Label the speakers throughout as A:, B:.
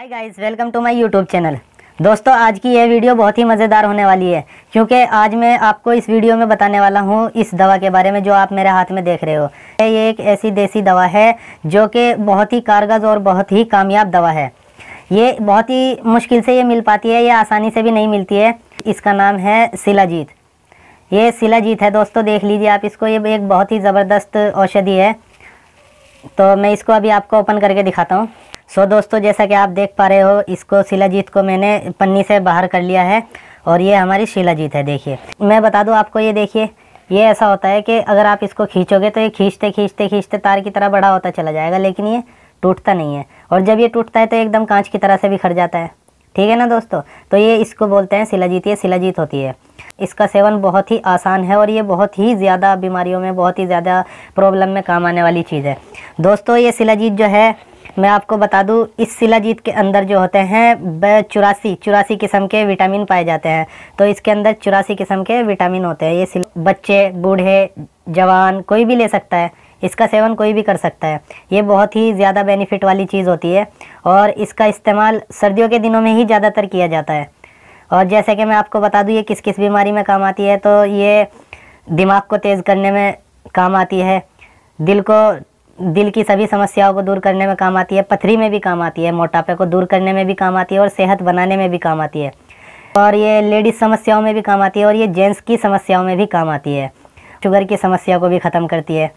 A: hi guys welcome to my YouTube channel दोस्तों आज की यह वीडियो बहुत ही मज़ेदार होने वाली है क्योंकि आज मैं आपको इस वीडियो में बताने वाला हूँ इस दवा के बारे में जो आप मेरे हाथ में देख रहे हो ये एक ऐसी देसी दवा है जो कि बहुत ही कारगज और बहुत ही कामयाब दवा है ये बहुत ही मुश्किल से ये मिल पाती है ये आसानी से भी नहीं मिलती है इसका नाम है सिलाजीत ये सिलाजीत है दोस्तों देख लीजिए आप इसको ये एक बहुत ही ज़बरदस्त औषधि है तो मैं इसको अभी आपको ओपन करके दिखाता हूँ सो दोस्तों जैसा कि आप देख पा रहे हो इसको शिलाजीत को मैंने पन्नी से बाहर कर लिया है और ये हमारी शिलाजीत है देखिए मैं बता दूँ आपको ये देखिए ये ऐसा होता है कि अगर आप इसको खींचोगे तो ये खींचते खींचते खींचते तार की तरह बड़ा होता चला जाएगा लेकिन ये टूटता नहीं है और जब ये टूटता है तो एकदम कांच की तरह से बिखर जाता है ठीक है ना दोस्तों तो ये इसको बोलते हैं शिलाजीत ये शिलाजीत होती है इसका सेवन बहुत ही आसान है और ये बहुत ही ज़्यादा बीमारियों में बहुत ही ज़्यादा प्रॉब्लम में काम आने वाली चीज़ है दोस्तों ये शिलाजीत जो है मैं आपको बता दूं इस शिलाजीत के अंदर जो होते हैं चौरासी चौरासी किस्म के विटामिन पाए जाते हैं तो इसके अंदर चौरासी किस्म के विटामिन होते हैं ये बच्चे बूढ़े जवान कोई भी ले सकता है इसका सेवन कोई भी कर सकता है ये बहुत ही ज़्यादा बेनिफिट वाली चीज़ होती है और इसका इस्तेमाल सर्दियों के दिनों में ही ज़्यादातर किया जाता है और जैसे कि मैं आपको बता दूँ ये किस किस बीमारी में काम आती है तो ये दिमाग को तेज़ करने में काम आती है दिल को दिल की सभी समस्याओं को दूर करने में काम आती है पथरी में भी काम आती है मोटापे को दूर करने में भी काम आती है और सेहत बनाने में भी काम आती है और ये लेडीज़ समस्याओं में भी काम आती है और ये जेंट्स की समस्याओं में भी काम आती है शुगर की समस्या को भी ख़त्म करती है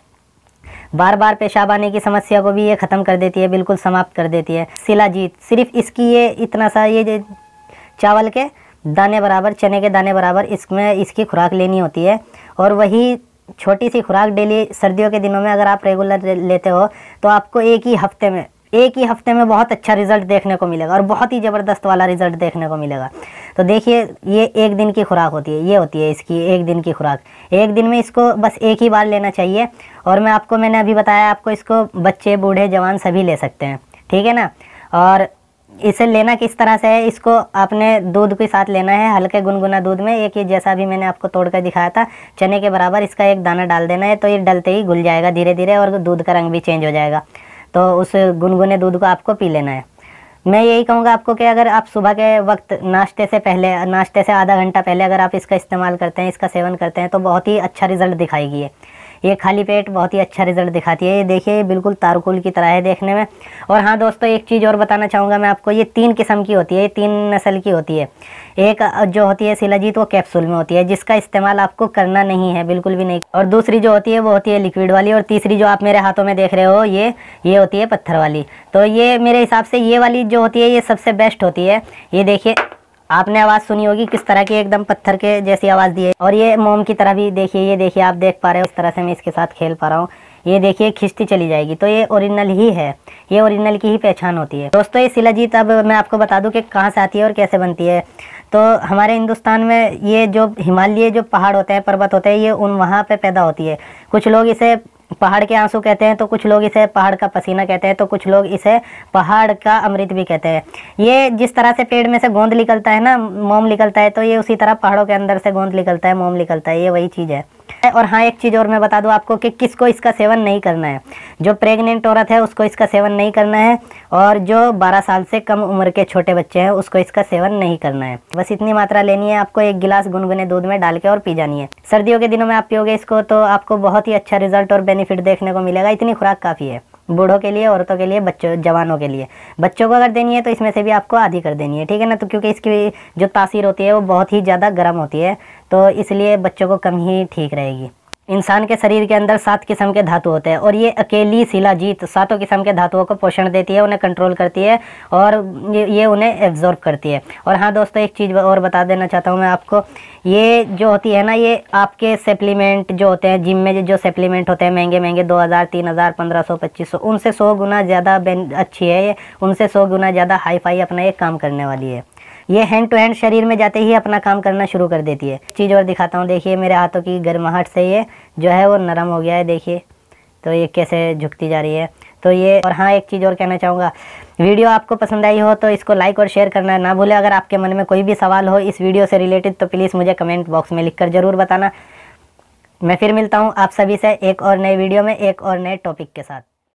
A: बार बार पेशाब आने की समस्या को भी ये ख़त्म कर देती है बिल्कुल समाप्त कर देती है सिलाजीत सिर्फ इसकी ये इतना सा ये चावल के दाने बराबर चने के दाने बराबर इसमें इसकी खुराक लेनी होती है और वही छोटी सी खुराक डेली सर्दियों के दिनों में अगर आप रेगुलर लेते हो तो आपको एक ही हफ्ते में एक ही हफ्ते में बहुत अच्छा रिजल्ट देखने को मिलेगा और बहुत ही ज़बरदस्त वाला रिजल्ट देखने को मिलेगा तो देखिए ये एक दिन की खुराक होती है ये होती है इसकी एक दिन की खुराक एक दिन में इसको बस एक ही बार लेना चाहिए और मैं आपको मैंने अभी बताया आपको इसको बच्चे बूढ़े जवान सभी ले सकते हैं ठीक है ना और इसे लेना किस तरह से है इसको आपने दूध के साथ लेना है हल्के गुनगुना दूध में एक ये जैसा भी मैंने आपको तोड़ कर दिखाया था चने के बराबर इसका एक दाना डाल देना है तो ये डलते ही घुल जाएगा धीरे धीरे और दूध का रंग भी चेंज हो जाएगा तो उस गुनगुने दूध को आपको पी लेना है मैं यही कहूँगा आपको कि अगर आप सुबह के वक्त नाश्ते से पहले नाश्ते से आधा घंटा पहले अगर आप इसका इस्तेमाल करते हैं इसका सेवन करते हैं तो बहुत ही अच्छा रिजल्ट दिखाएगी है ये खाली पेट बहुत ही अच्छा रिजल्ट दिखाती है ये देखिए बिल्कुल तारकुल की तरह है देखने में और हाँ दोस्तों एक चीज़ और बताना चाहूँगा मैं आपको ये तीन किस्म की होती है ये तीन नस्ल की होती है एक जो होती है सिलाजीत वो कैप्सूल में होती है जिसका इस्तेमाल आपको करना नहीं है बिल्कुल भी नहीं और दूसरी जो होती है वो होती है लिक्विड वाली और तीसरी जो आप मेरे हाथों में देख रहे हो ये ये होती है पत्थर वाली तो ये मेरे हिसाब से ये वाली जो होती है ये सबसे बेस्ट होती है ये देखिए आपने आवाज़ सुनी होगी किस तरह की एकदम पत्थर के जैसी आवाज़ दी है और ये मोम की तरह भी देखिए ये देखिए आप देख पा रहे हो उस तरह से मैं इसके साथ खेल पा रहा हूँ ये देखिए खिंचती चली जाएगी तो ये ओरिजिनल ही है ये ओरिजिनल की ही पहचान होती है दोस्तों ये जीत अब मैं आपको बता दूं कि कहाँ से आती है और कैसे बनती है तो हमारे हिंदुस्तान में ये जो हिमालय जो पहाड़ होते हैं पर्वत होते हैं ये उन वहाँ पे पैदा होती है कुछ लोग इसे पहाड़ के आंसू कहते हैं तो कुछ लोग इसे पहाड़ का पसीना कहते हैं तो कुछ लोग इसे पहाड़ का अमृत भी कहते हैं ये जिस तरह से पेड़ में से गोंद निकलता है ना मोम निकलता है तो ये उसी तरह पहाड़ों के अंदर से गोंद निकलता है मोम निकलता है ये वही चीज़ है है और हाँ एक चीज़ और मैं बता दूँ आपको कि किसको इसका सेवन नहीं करना है जो प्रेग्नेंट औरत है उसको इसका सेवन नहीं करना है और जो 12 साल से कम उम्र के छोटे बच्चे हैं उसको इसका सेवन नहीं करना है बस इतनी मात्रा लेनी है आपको एक गिलास गुनगुने दूध में डाल के और पी जानी है सर्दियों के दिनों में आप पियोगे इसको तो आपको बहुत ही अच्छा रिजल्ट और बेनिफिट देखने को मिलेगा इतनी खुराक काफ़ी है बूढ़ों के लिए औरतों के लिए बच्चों जवानों के लिए बच्चों को अगर देनी है तो इसमें से भी आपको आधी कर देनी है ठीक है ना तो क्योंकि इसकी जो तासीर होती है वो बहुत ही ज़्यादा गर्म होती है तो इसलिए बच्चों को कम ही ठीक रहेगी इंसान के शरीर के अंदर सात किस्म के धातु होते हैं और ये अकेली शिलाजीत सातों किस्म के धातुओं को पोषण देती है उन्हें कंट्रोल करती है और ये उन्हें एब्जॉर्ब करती है और हाँ दोस्तों एक चीज़ और बता देना चाहता हूँ मैं आपको ये जो होती है ना ये आपके सप्लीमेंट जो होते हैं जिम में जो सप्लीमेंट होते हैं महंगे महंगे दो हज़ार तीन हज़ार पंद्रह सौ पच्चीस सौ उनसे सौ गुना ज़्यादा अच्छी है ये उनसे सौ गुना ज़्यादा हाई फाई अपना ये काम करने वाली है ये हैंड टू हैंड शरीर में जाते ही अपना काम करना शुरू कर देती है चीज़ और दिखाता हूँ देखिए मेरे हाथों की गर्माहट से ये जो है वो नरम हो गया है देखिए तो ये कैसे झुकती जा रही है तो ये और हाँ एक चीज़ और कहना चाहूँगा वीडियो आपको पसंद आई हो तो इसको लाइक और शेयर करना ना भूलें अगर आपके मन में कोई भी सवाल हो इस वीडियो से रिलेटेड तो प्लीज़ मुझे कमेंट बॉक्स में लिखकर ज़रूर बताना मैं फिर मिलता हूँ आप सभी से एक और नए वीडियो में एक और नए टॉपिक के साथ